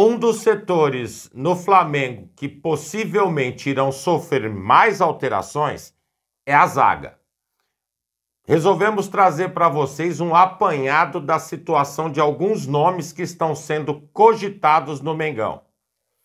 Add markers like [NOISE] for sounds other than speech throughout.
Um dos setores no Flamengo que possivelmente irão sofrer mais alterações é a zaga. Resolvemos trazer para vocês um apanhado da situação de alguns nomes que estão sendo cogitados no Mengão.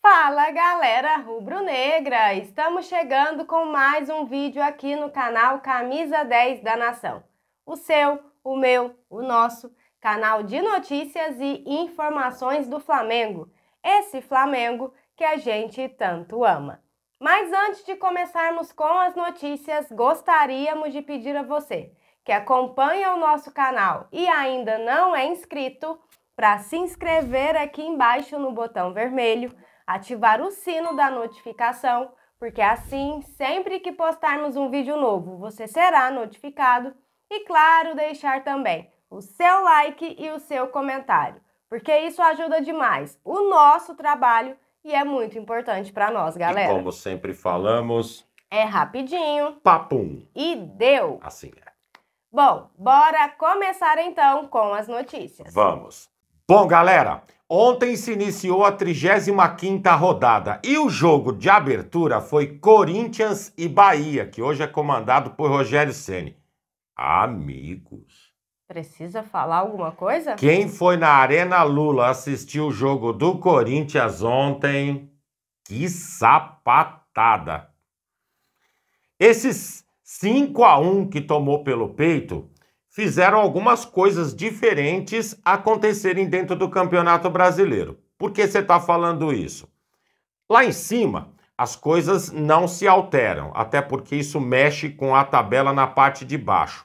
Fala galera rubro-negra! Estamos chegando com mais um vídeo aqui no canal Camisa 10 da Nação. O seu, o meu, o nosso canal de notícias e informações do Flamengo esse Flamengo que a gente tanto ama. Mas antes de começarmos com as notícias, gostaríamos de pedir a você que acompanha o nosso canal e ainda não é inscrito para se inscrever aqui embaixo no botão vermelho, ativar o sino da notificação, porque assim, sempre que postarmos um vídeo novo, você será notificado e claro, deixar também o seu like e o seu comentário porque isso ajuda demais o nosso trabalho e é muito importante para nós, galera. E como sempre falamos, é rapidinho. Papum. E deu. Assim é. Bom, bora começar então com as notícias. Vamos. Bom, galera, ontem se iniciou a 35ª rodada e o jogo de abertura foi Corinthians e Bahia, que hoje é comandado por Rogério Ceni. Amigos, Precisa falar alguma coisa? Quem foi na Arena Lula assistir o jogo do Corinthians ontem? Que sapatada! Esses 5 a 1 que tomou pelo peito fizeram algumas coisas diferentes acontecerem dentro do Campeonato Brasileiro. Por que você está falando isso? Lá em cima, as coisas não se alteram, até porque isso mexe com a tabela na parte de baixo.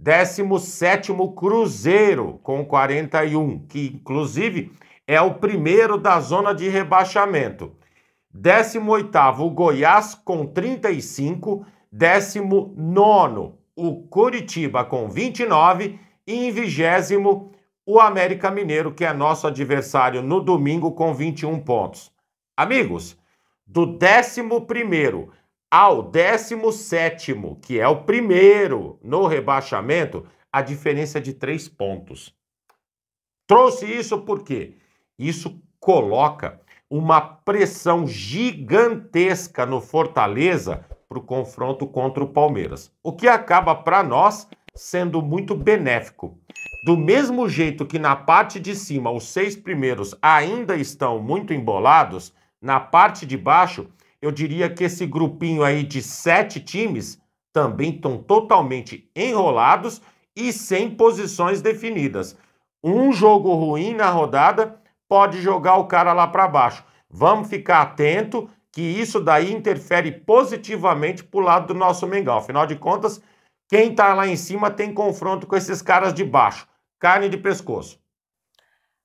17 Cruzeiro com 41, que inclusive é o primeiro da zona de rebaixamento. 18 Goiás com 35, 19 o Curitiba com 29 e em 20 o América Mineiro, que é nosso adversário no domingo com 21 pontos. Amigos, do 11 ao 17, que é o primeiro no rebaixamento, a diferença é de três pontos. Trouxe isso porque isso coloca uma pressão gigantesca no Fortaleza para o confronto contra o Palmeiras, o que acaba para nós sendo muito benéfico. Do mesmo jeito que na parte de cima os seis primeiros ainda estão muito embolados, na parte de baixo eu diria que esse grupinho aí de sete times também estão totalmente enrolados e sem posições definidas. Um jogo ruim na rodada pode jogar o cara lá para baixo. Vamos ficar atento que isso daí interfere positivamente para o lado do nosso Mengão. Afinal de contas, quem está lá em cima tem confronto com esses caras de baixo. Carne de pescoço.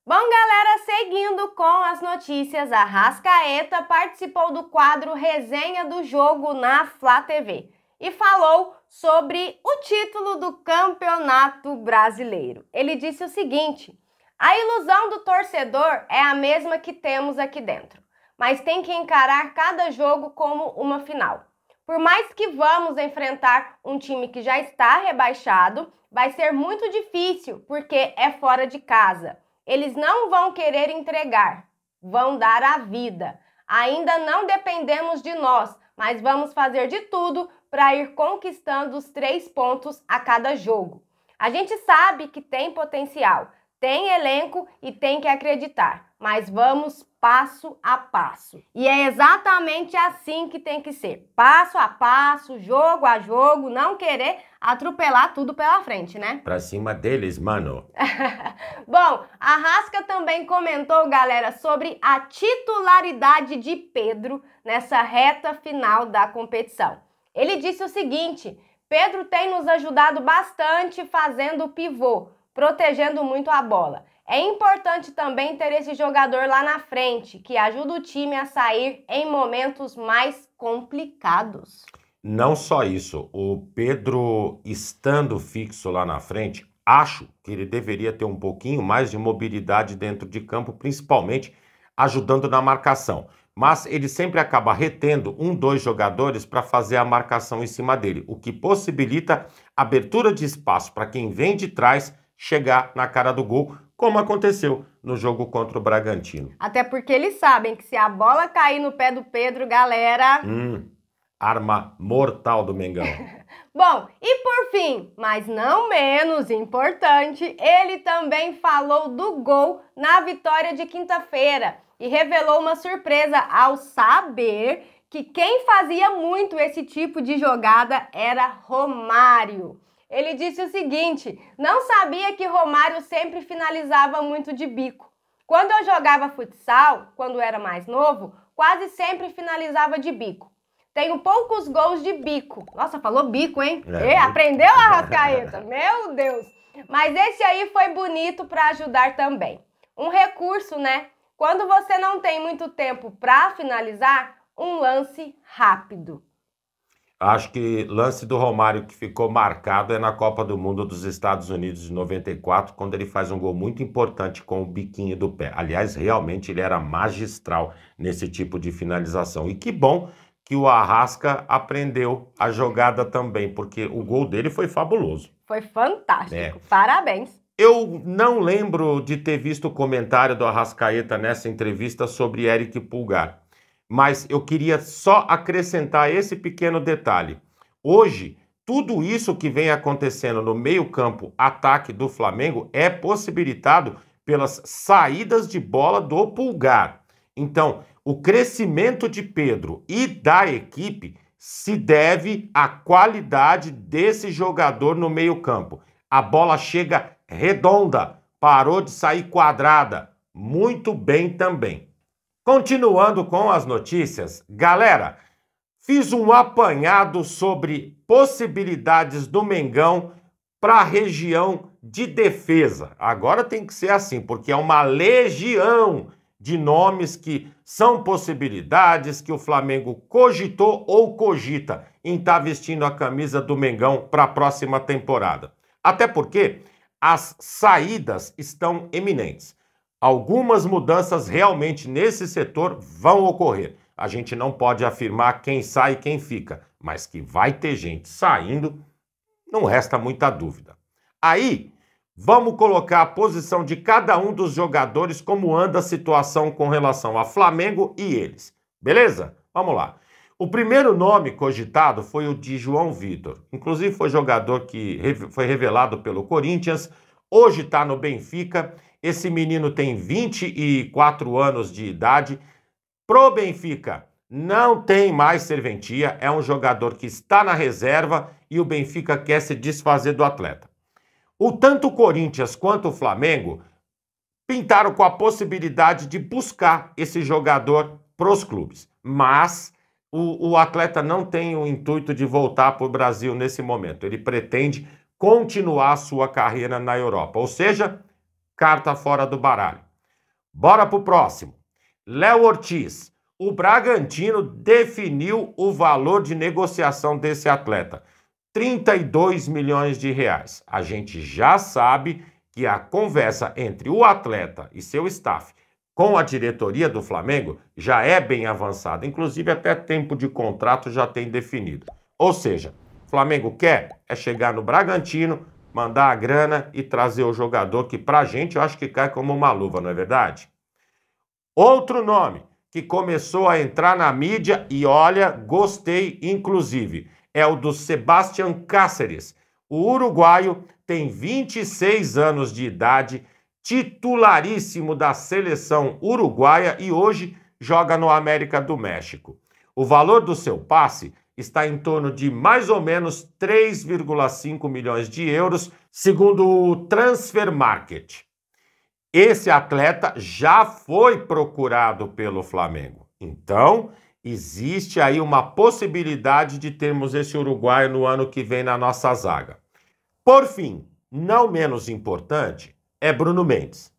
Bom, galera, seguindo com as notícias, a Rascaeta participou do quadro Resenha do Jogo na Flá TV e falou sobre o título do Campeonato Brasileiro. Ele disse o seguinte: a ilusão do torcedor é a mesma que temos aqui dentro, mas tem que encarar cada jogo como uma final. Por mais que vamos enfrentar um time que já está rebaixado, vai ser muito difícil porque é fora de casa. Eles não vão querer entregar, vão dar a vida. Ainda não dependemos de nós, mas vamos fazer de tudo para ir conquistando os três pontos a cada jogo. A gente sabe que tem potencial, tem elenco e tem que acreditar, mas vamos passo a passo. E é exatamente assim que tem que ser: passo a passo, jogo a jogo, não querer atropelar tudo pela frente, né? Pra cima deles, mano. [LAUGHS] Bom, a Rasca também comentou, galera, sobre a titularidade de Pedro nessa reta final da competição. Ele disse o seguinte: Pedro tem nos ajudado bastante fazendo o pivô, protegendo muito a bola. É importante também ter esse jogador lá na frente, que ajuda o time a sair em momentos mais complicados. Não só isso, o Pedro estando fixo lá na frente, acho que ele deveria ter um pouquinho mais de mobilidade dentro de campo, principalmente ajudando na marcação. Mas ele sempre acaba retendo um, dois jogadores para fazer a marcação em cima dele, o que possibilita abertura de espaço para quem vem de trás chegar na cara do gol, como aconteceu no jogo contra o Bragantino. Até porque eles sabem que se a bola cair no pé do Pedro, galera. Hum, arma mortal do Mengão. [LAUGHS] Bom, e por fim, mas não menos importante, ele também falou do gol na vitória de quinta-feira e revelou uma surpresa ao saber que quem fazia muito esse tipo de jogada era Romário. Ele disse o seguinte: não sabia que Romário sempre finalizava muito de bico. Quando eu jogava futsal, quando era mais novo, quase sempre finalizava de bico. Tenho poucos gols de bico. Nossa, falou bico, hein? É. E, aprendeu a Rascaeta? [LAUGHS] Meu Deus! Mas esse aí foi bonito para ajudar também. Um recurso, né? Quando você não tem muito tempo para finalizar, um lance rápido. Acho que lance do Romário que ficou marcado é na Copa do Mundo dos Estados Unidos de 94, quando ele faz um gol muito importante com o biquinho do pé. Aliás, realmente ele era magistral nesse tipo de finalização. E que bom que o Arrasca aprendeu a jogada também, porque o gol dele foi fabuloso. Foi fantástico. É. Parabéns. Eu não lembro de ter visto o comentário do Arrascaeta nessa entrevista sobre Eric Pulgar mas eu queria só acrescentar esse pequeno detalhe. Hoje, tudo isso que vem acontecendo no meio-campo ataque do Flamengo é possibilitado pelas saídas de bola do Pulgar. Então, o crescimento de Pedro e da equipe se deve à qualidade desse jogador no meio-campo. A bola chega redonda, parou de sair quadrada, muito bem também. Continuando com as notícias, galera, fiz um apanhado sobre possibilidades do Mengão para a região de defesa. Agora tem que ser assim, porque é uma legião de nomes que são possibilidades que o Flamengo cogitou ou cogita em estar tá vestindo a camisa do Mengão para a próxima temporada. Até porque as saídas estão eminentes algumas mudanças realmente nesse setor vão ocorrer. A gente não pode afirmar quem sai e quem fica, mas que vai ter gente saindo, não resta muita dúvida. Aí, vamos colocar a posição de cada um dos jogadores, como anda a situação com relação a Flamengo e eles. Beleza? Vamos lá. O primeiro nome cogitado foi o de João Vitor. Inclusive, foi jogador que foi revelado pelo Corinthians, Hoje está no Benfica. Esse menino tem 24 anos de idade. Pro Benfica, não tem mais serventia. É um jogador que está na reserva e o Benfica quer se desfazer do atleta. O tanto o Corinthians quanto o Flamengo pintaram com a possibilidade de buscar esse jogador para os clubes, mas o, o atleta não tem o intuito de voltar para o Brasil nesse momento. Ele pretende continuar sua carreira na Europa. Ou seja, carta fora do baralho. Bora pro próximo. Léo Ortiz. O Bragantino definiu o valor de negociação desse atleta. 32 milhões de reais. A gente já sabe que a conversa entre o atleta e seu staff com a diretoria do Flamengo já é bem avançada. Inclusive, até tempo de contrato já tem definido. Ou seja, Flamengo quer é chegar no Bragantino, mandar a grana e trazer o jogador que pra gente eu acho que cai como uma luva, não é verdade? Outro nome que começou a entrar na mídia e olha, gostei inclusive, é o do Sebastian Cáceres. O uruguaio tem 26 anos de idade, titularíssimo da seleção uruguaia e hoje joga no América do México. O valor do seu passe está em torno de mais ou menos 3,5 milhões de euros, segundo o Transfer Market. Esse atleta já foi procurado pelo Flamengo. Então, existe aí uma possibilidade de termos esse uruguaio no ano que vem na nossa zaga. Por fim, não menos importante, é Bruno Mendes.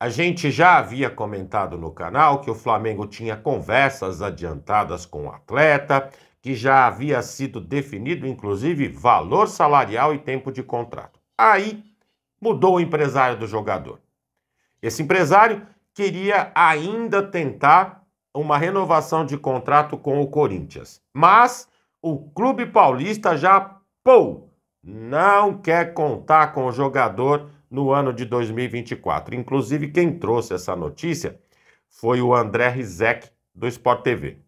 A gente já havia comentado no canal que o Flamengo tinha conversas adiantadas com o atleta, que já havia sido definido, inclusive valor salarial e tempo de contrato. Aí mudou o empresário do jogador. Esse empresário queria ainda tentar uma renovação de contrato com o Corinthians, mas o clube paulista já pô, não quer contar com o jogador no ano de 2024. Inclusive quem trouxe essa notícia foi o André Rizek do Sport TV.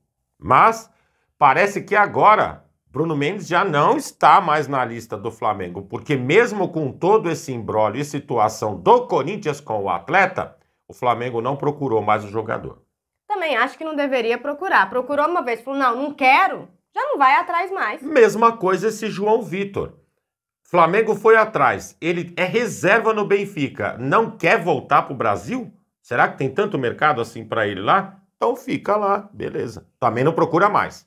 Mas Parece que agora Bruno Mendes já não está mais na lista do Flamengo, porque mesmo com todo esse embrólio e situação do Corinthians com o atleta, o Flamengo não procurou mais o jogador. Também acho que não deveria procurar. Procurou uma vez, falou: não, não quero, já não vai atrás mais. Mesma coisa esse João Vitor. Flamengo foi atrás, ele é reserva no Benfica, não quer voltar para o Brasil? Será que tem tanto mercado assim para ele lá? Então fica lá, beleza. Também não procura mais.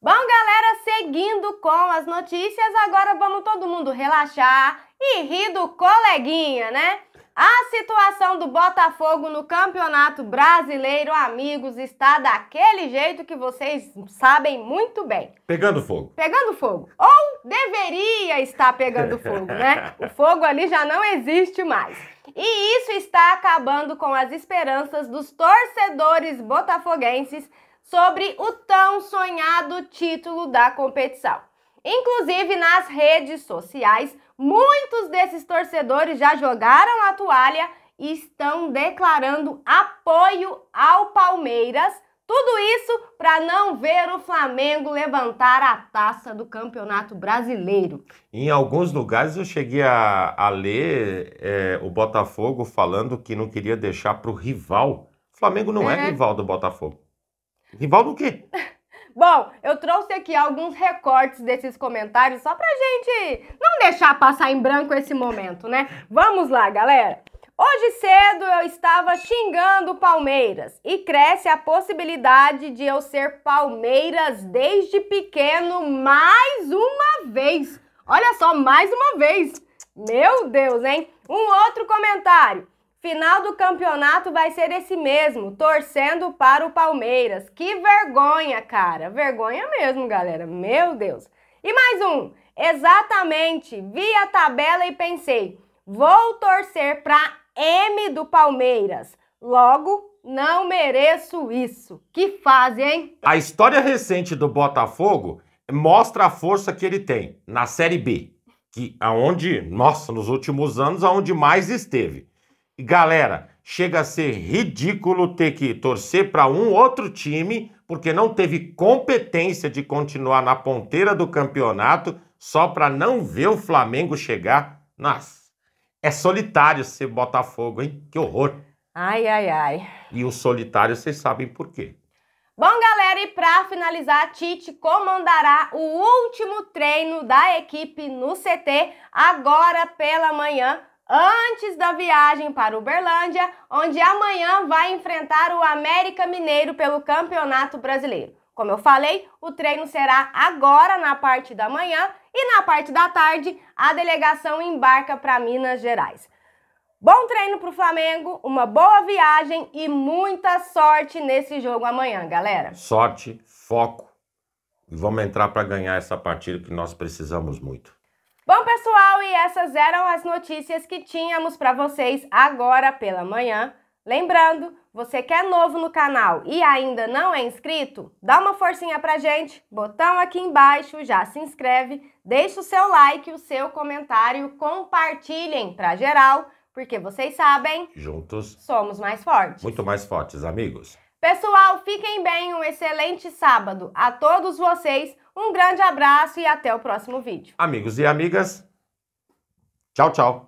Bom, galera, seguindo com as notícias, agora vamos todo mundo relaxar e rir do coleguinha, né? A situação do Botafogo no Campeonato Brasileiro, amigos, está daquele jeito que vocês sabem muito bem. Pegando fogo. Pegando fogo. Ou deveria estar pegando [LAUGHS] fogo, né? O fogo ali já não existe mais. E isso está acabando com as esperanças dos torcedores botafoguenses sobre o tão sonhado título da competição. Inclusive nas redes sociais, muitos desses torcedores já jogaram a toalha e estão declarando apoio ao Palmeiras. Tudo isso para não ver o Flamengo levantar a taça do Campeonato Brasileiro. Em alguns lugares eu cheguei a, a ler é, o Botafogo falando que não queria deixar para o rival. O Flamengo não é. é rival do Botafogo. Rival do quê? Bom, eu trouxe aqui alguns recortes desses comentários só pra gente não deixar passar em branco esse momento, né? Vamos lá, galera. Hoje cedo eu estava xingando Palmeiras e cresce a possibilidade de eu ser Palmeiras desde pequeno mais uma vez. Olha só, mais uma vez. Meu Deus, hein? Um outro comentário. Final do campeonato vai ser esse mesmo, torcendo para o Palmeiras. Que vergonha, cara. Vergonha mesmo, galera. Meu Deus. E mais um. Exatamente. Vi a tabela e pensei: vou torcer para M do Palmeiras. Logo, não mereço isso. Que fase, hein? A história recente do Botafogo mostra a força que ele tem na Série B, que aonde, nossa, nos últimos anos aonde mais esteve. Galera, chega a ser ridículo ter que torcer para um outro time porque não teve competência de continuar na ponteira do campeonato só para não ver o Flamengo chegar. Nossa, é solitário ser Botafogo, hein? Que horror. Ai, ai, ai. E o solitário, vocês sabem por quê. Bom, galera, e para finalizar, Tite comandará o último treino da equipe no CT agora pela manhã antes da viagem para Uberlândia, onde amanhã vai enfrentar o América Mineiro pelo Campeonato Brasileiro. Como eu falei, o treino será agora na parte da manhã e na parte da tarde a delegação embarca para Minas Gerais. Bom treino para o Flamengo, uma boa viagem e muita sorte nesse jogo amanhã, galera. Sorte, foco e vamos entrar para ganhar essa partida que nós precisamos muito. Bom, pessoal, e essas eram as notícias que tínhamos para vocês agora pela manhã. Lembrando, você que é novo no canal e ainda não é inscrito, dá uma forcinha pra gente, botão aqui embaixo, já se inscreve, deixa o seu like, o seu comentário, compartilhem pra geral, porque vocês sabem, juntos somos mais fortes. Muito mais fortes, amigos. Pessoal, fiquem bem, um excelente sábado a todos vocês. Um grande abraço e até o próximo vídeo. Amigos e amigas, tchau, tchau.